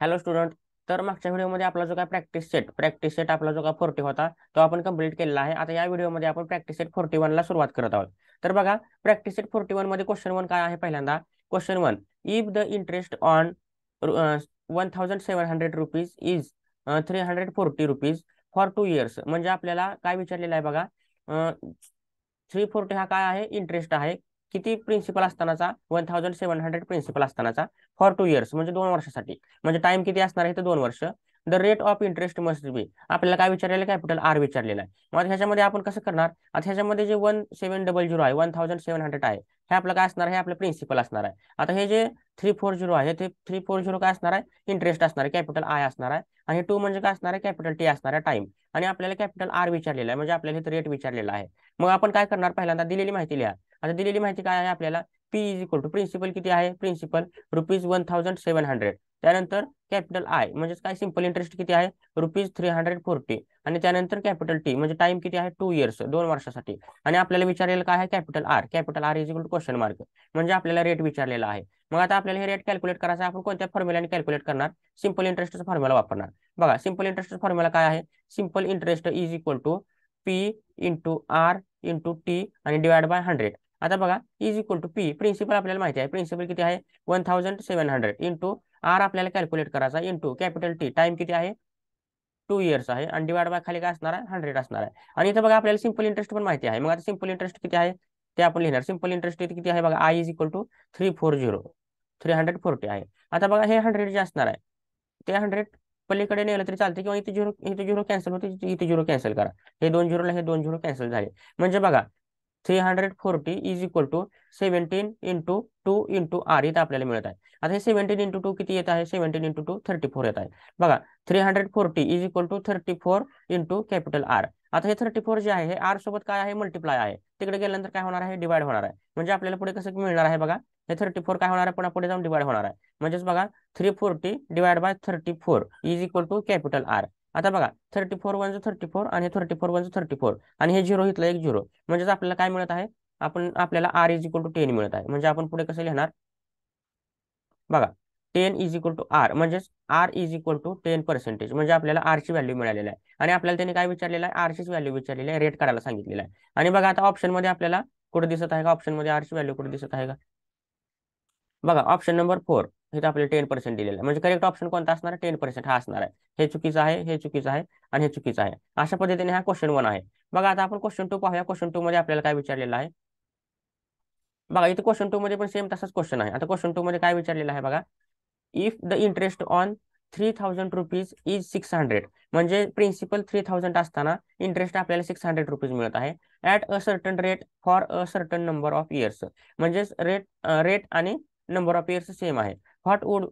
hello student तर मागच्या व्हिडिओमध्ये आपला जो काय प्रॅक्टिस सेट प्रॅक्टिस सेट आपला जो काय फोर्टी होता तो आपण कंप्लीट केलेला आहे आता या व्हिडिओमध्ये आपण प्रॅक्टिस सेट फोर्टी वनला सुरुवात करत आहोत तर बघा प्रॅक्टिस सेट फोर्टी वन मध्ये क्वेश्चन वन काय आहे पहिल्यांदा question one if the interest on one thousand seven hundred rupees is three hundred forty rupees for two years म्हणजे आपल्याला काय विचारलेलं आहे बघा थ्री फोर्टी हा काय आहे इंटरेस्ट आहे किती प्रिन्सिपल असतानाचा one thousand seven hundred principal असतानाचा फॉर टू इयर्स म्हणजे दोन वर्षासाठी म्हणजे टाइम किती असणार आहे तर दोन वर्ष the rate of interest must be आपल्याला काय विचारलेलं कॅपिटल आर विचारलेला आहे मग ह्याच्यामध्ये आपण कसं करणार आता ह्याच्यामध्ये जे वन सेव्हन डबल झिरो आहे वन थाउजंड सेव्हन हंड्रेड आहे हे आपलं काय असणार आहे आपलं प्रिन्सिपल असणार आहे आता हे जे थ्री फोर झिरो आहे ते थ्री फोर झिरो काय असणार आहे इंटरेस्ट असणार आहे कॅपिटल आय असणार आहे आणि टू म्हणजे काय असणार आहे कॅपिटल टी असणार आहे टाइम आणि आपल्याला कॅपिटल आर विचारलेला आहे म्हणजे आपल्याला रेट विचारलेला आहे मग आपण काय करणार पहिल्यांदा दिलेली माहिती लिहा आता दिलेली माहिती काय आहे आपल्याला P is equal to principal किती आहे principal rupees one thousand seven hundred त्यानंतर कॅपिटल आय म्हणजेच काय सिंपल इंटरेस्ट किती आहे रुपीज थ्री हंड्रेड फोर्टी आणि त्यानंतर कॅपिटल टी म्हणजे टाइम किती आहे टू इयर्स दोन वर्षासाठी आणि आपल्याला विचारलेलं काय आहे capital R capital R is equal to question mark म्हणजे आपल्याला रेट विचारलेला आहे मग आता आपल्याला हे रेट कॅल्क्युलेट करायचं आपण कोणत्या फॉर्म्युलाने कॅल्क्युलेट करणार सिंपल इंटरेस्टचा फॉर्म्युला वापरणार बघा सिंपल इंटरेस्टचा फॉर्म्युला काय आहे simple interest is equal to P into R into T आणि डिवाइड बाय हंड्रेड आता बघा is equal to P principal अपने महत्ति है प्रिंसिपल कि है one thousand seven hundred into R अपने कैलक्युलेट करायचा इंटू कैपिटल टी टाइम कि है टू इयर्स है अंड डिवाइड बाय खाली का हंड्रेड है इतना आणि इथं सिंपल इंटरेस्ट पण है मैं मग आता सिंपल इंटरेस्ट कि है तो अपन लिखना सिंपल इंटरेस्ट कि है बघा I is equal to three four zero three hundred forty है आता बघा हंड्रेड जे है तो हंड्रेड पल्ली नेलं तरी चलते कि जीरो जीरो कैंसल होते इतने जीरो कैंसल करा दोन जीरो दोन जीरो कैंसल झाले three hundred forty is equal to seventeen into two into R इथं आपल्याला मिळत आहे आता हे सेव्हन्टीन इंटू टू किती येत आहे seventeen into two thirty four येत आहे बघा three hundred forty is equal to thirty four into capital R आता हे थर्टी फोर जे आहे हे आर सोबत काय आहे मल्टिप्लाय आहे तिकडे गेल्यानंतर काय होणार आहे डिवाइड होणार आहे म्हणजे आपल्याला पुढे कसं मिळणार आहे बघा हे थर्टी फोर काय होणार आहे पुन्हा पुढे जाऊन डिवाइड होणार आहे म्हणजेच बघा three forty divide by thirty four is equal to capital R आता बघा thirty four one thirty four आणि thirty four one thirty four आणि हे झिरो घेतलं एक झिरो म्हणजेच आपल्याला काय मिळत आहे आपण आपल्याला R is equal to ten मिळत आहे म्हणजे आपण पुढे कसं लिहिणार बघा ten is equal to R म्हणजेच R is equal to ten percentage म्हणजे आपल्याला आरची व्हॅल्यू मिळालेली आहे आणि आपल्याला त्यांनी काय विचारलेलं आहे आरचीच व्हॅल्यू विचारलेली आहे रेट काढायला सांगितलेलं आहे आणि बघा आता ऑप्शनमध्ये आपल्याला कुठे दिसत आहे का ऑप्शनमध्ये आरची व्हॅल्यू कुठे दिसत आहे का बघा ऑप्शन नंबर फोर इथं आपल्याला टेन पर्सेंट दिलेलं आहे म्हणजे करेक्ट ऑप्शन कोणता असणार आहे टेन पर्सेंट हा असणार आहे हे चुकीचं आहे हे चुकीचं आहे आणि हे चुकीचं आहे अशा पद्धतीने हा क्वेश्चन वन आहे बघा आता आपण क्वेश्चन टू पाहूया क्वेश्चन टू मध्ये आपल्याला काय विचारलेलं आहे बघा इथे क्वेश्चन टू मध्ये पण सेम तसाच क्वेश्चन आहे आता क्वेश्चन टू मध्ये काय विचारलेलं आहे बघा if the interest on three thousand rupees is six hundred म्हणजे प्रिन्सिपल थ्री थाउजंड असताना इंटरेस्ट आपल्याला सिक्स हंड्रेड रुपीज मिळत आहे at a certain rate for a certain number of years म्हणजेच रेट रेट आणि नंबर ऑफ इयर्स सेम आहे what would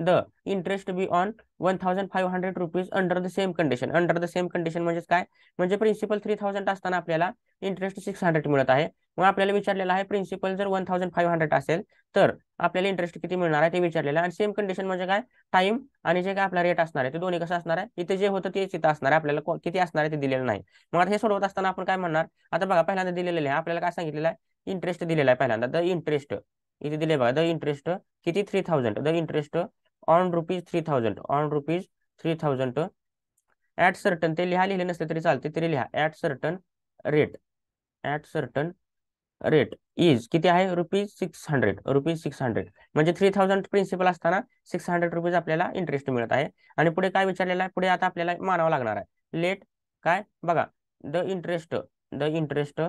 the interest be on 1500 rupees under the same condition under the same condition म्हणजेच काय म्हणजे principal three thousand असताना आपल्याला interest six hundred मिळत आहे मग आपल्याला विचारलेलं आहे प्रिन्सिपल जर वन थाउजंड फाईव्ह हंड्रेड असेल तर आपल्याला इंटरेस्ट किती मिळणार आहे ते विचारलेलं आहे आणि सेम कंडिशन म्हणजे काय टाइम आणि जे काय आपला रेट असणार आहे ते दोन्ही कसं असणार आहे इथे जे होतं तेच इथं असणार आहे आपल्याला किती असणार आहे ते दिलेलं नाही मग आता हे सोडवत असताना आपण काय म्हणणार आता बघा पहिल्यांदा दिलेले आहे आपल्याला काय सांगितलेलं आहे इंटरेस्ट दिलेला आहे पहिल्यांदा द इंटरेस्ट इथे दिले बघा द इंटरेस्ट किती three thousand the interest on rupees three thousand on rupees three thousand at certain ते लिहा लिहिले नसले तरी चालते तरी लिहा at certain rate at certain rate is किती आहे rupees six hundred rupees six hundred म्हणजे थ्री थाउजंड प्रिन्सिपल असताना सिक्स हंड्रेड रुपीज आपल्याला इंटरेस्ट मिळत आहे आणि पुढे काय विचारलेलं आहे पुढे आता आपल्याला मानावं लागणार आहे लेट काय बघा the interest the interest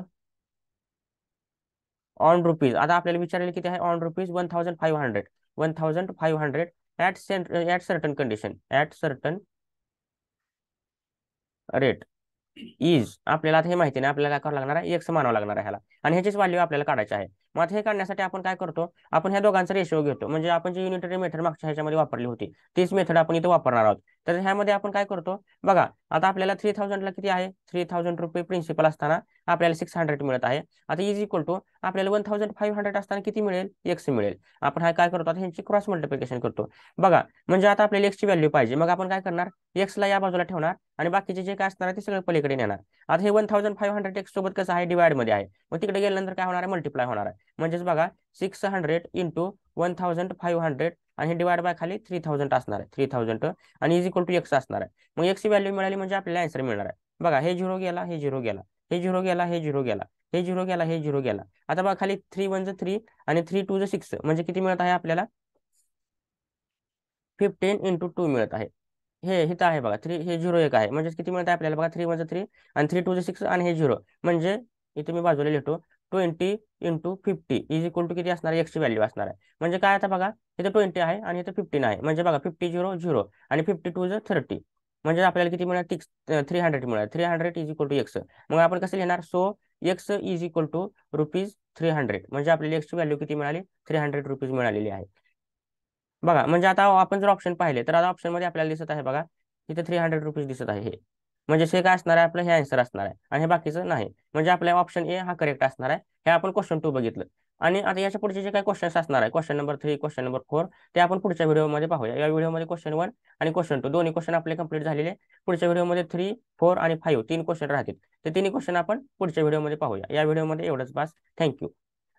on rupees आता आपल्याला विचारेल किती आहे on rupees one thousand five hundred one thousand five hundred at cent at certain condition at certain rate is आपल्याला आता हे माहिती नाही आपल्याला काय करावं लागणार आहे एक्स मानावं लागणार आहे ह्याला आणि ह्याचीच व्हॅल्यू आपल्याला काढायची आहे मग हे काढण्यासाठी आपण काय करतो आपण ह्या दोघांचा रेशो घेतो म्हणजे आपण जी युनिटरी मेथड मागच्या ह्याच्यामध्ये वापरली होती तीच मेथड आपण इथे वापरणार आहोत तर ह्यामध्ये आपण काय करतो बघा आता आपल्याला थ्री थाउजंडला किती आहे थ्री थाउजंड रुपये प्रिन्सिपल असताना आपल्याला सिक्स हंड्रेड मिळत आहे आता इज इक्वल टू आपल्याला वन थाउजंड फाईव्ह हंड्रेड असताना किती मिळेल एक्स मिळेल आपण हा काय करतो आता ह्यांची क्रॉस मल्टिप्लिकेशन करतो बघा म्हणजे आता आपल्याला एक्सची व्हॅल्यू पाहिजे मग आपण काय करणार एक्सला या बाजूला ठेवणार आणि बाकीचे जे काय असणार ते सगळं पलीकडे नेणार आता हे one thousand five hundred X सोबत कसं आहे डिवाइडमध्ये आहे मग तिकडे गेल्यानंतर काय होणार आहे मल्टिप्लाय होणार आहे म्हणजेच बघा six hundred into one thousand five hundred आणि डिवाइड बाय खाली थ्री थाउजंड असणार आहे थ्री थाउजंड आणि इज इक्वल टू एक्स असणार आहे मग एक्सची व्हॅल्यू मिळाली म्हणजे आपल्याला आन्सर मिळणार आहे बघा हे झिरो गेला हे झिरो गेला हे झिरो गेला हे झिरो गेला हे झिरो गेला हे झिरो गेला आता बघा खाली थ्री वन थ्री आणि थ्री टू सिक्स म्हणजे किती मिळत आहे आपल्याला फिफ्टीन इंटू टू मिळत आहे हे इथं आहे बघा थ्री हे झिरो एक आहे म्हणजे किती मिळत आहे आपल्याला बघा थ्री वन थ्री आणि थ्री टू सिक्स आणि हे झिरो म्हणजे इथे मी बाजूला लिहितो twenty into fifty is equal to किती असणार आहे एक्सची व्हॅल्यू असणार आहे म्हणजे काय आता बघा इथे ट्वेंटी आहे आणि इथे फिफ्टीन आहे म्हणजे बघा फिफ्टी झिरो झिरो आणि फिफ्टी टू जर थर्टी म्हणजे आपल्याला किती मिळणार थ्री हंड्रेड मिळणार three hundred is equal to X मग आपण कसं लिहिणार so X is equal to rupees three hundred म्हणजे आपल्याला एक्सची व्हॅल्यू किती मिळाली थ्री हंड्रेड रुपीज मिळालेली आहे बघा म्हणजे आता आपण जर ऑप्शन पाहिले तर आता ऑप्शनमध्ये आपल्याला दिसत आहे बघा इथे थ्री हंड्रेड रुपीज दिसत आहे म्हणजे हे काय असणार आहे आपलं हे आन्सर असणार आहे आणि हे बाकीचं नाही म्हणजे आपल्या ऑप्शन ए हा करेक्ट असणार आहे हे आपण क्वेश्चन टू बघितलं आणि आता याच्या पुढचे जे काही क्वेश्चन्स असणार आहे question number three question number four ते आपण पुढच्या व्हिडिओमध्ये पाहूया या व्हिडिओमध्ये क्वेश्चन वन आणि क्वेश्चन टू दोन्ही क्वेश्चन आपले कंप्लीट झालेले पुढच्या व्हिडिओमध्ये थ्री फोर आणि फाईव्ह तीन क्वेश्चन राहतील ते तिन्ही क्वेश्चन आपण पुढच्या व्हिडिओमध्ये पाहूया या व्हिडिओमध्ये एवढंच बस थँक्यू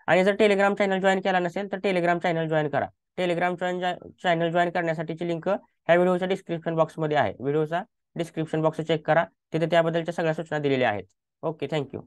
आणि जर टेलिग्राम चॅनल जॉईन केला नसेल तर टेलिग्राम चॅनल जॉईन करा टेलिग्राम चॅनल जॉईन करण्यासाठीची लिंक ह्या व्हिडिओच्या डिस्क्रिप्शन बॉक्समध्ये आहे व्हिडिओचा डिस्क्रिप्शन बॉक्स चेक करा तिथे त्याबद्दलच्या सगळ्या सूचना दिलेल्या आहेत ओके थँक्यू